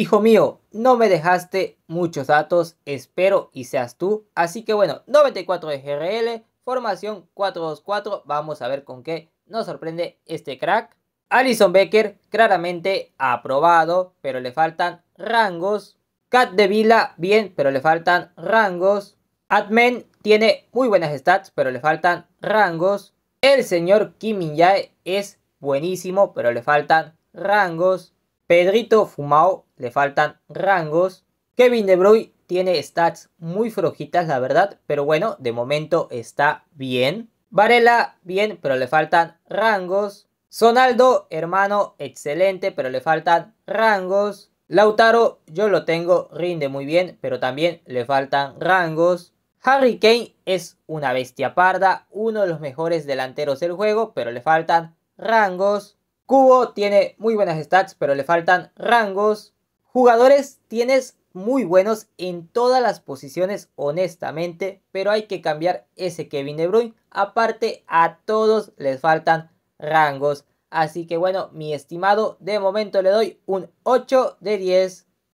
Hijo mío, no me dejaste muchos datos, espero y seas tú. Así que bueno, 94 de GRL, formación 4 vamos a ver con qué nos sorprende este crack. Alison Becker, claramente aprobado, pero le faltan rangos. Cat de Vila, bien, pero le faltan rangos. Admen tiene muy buenas stats, pero le faltan rangos. El señor Kim Min Jae es buenísimo, pero le faltan rangos. Pedrito Fumao le faltan rangos. Kevin De Bruyne tiene stats muy flojitas, la verdad, pero bueno, de momento está bien. Varela, bien, pero le faltan rangos. Sonaldo, hermano, excelente, pero le faltan rangos. Lautaro, yo lo tengo, rinde muy bien, pero también le faltan rangos. Harry Kane es una bestia parda, uno de los mejores delanteros del juego, pero le faltan rangos. Cubo tiene muy buenas stats, pero le faltan rangos. Jugadores tienes muy buenos en todas las posiciones, honestamente, pero hay que cambiar ese Kevin De Bruyne. Aparte, a todos les faltan rangos. Así que bueno, mi estimado, de momento le doy un 8 de 10.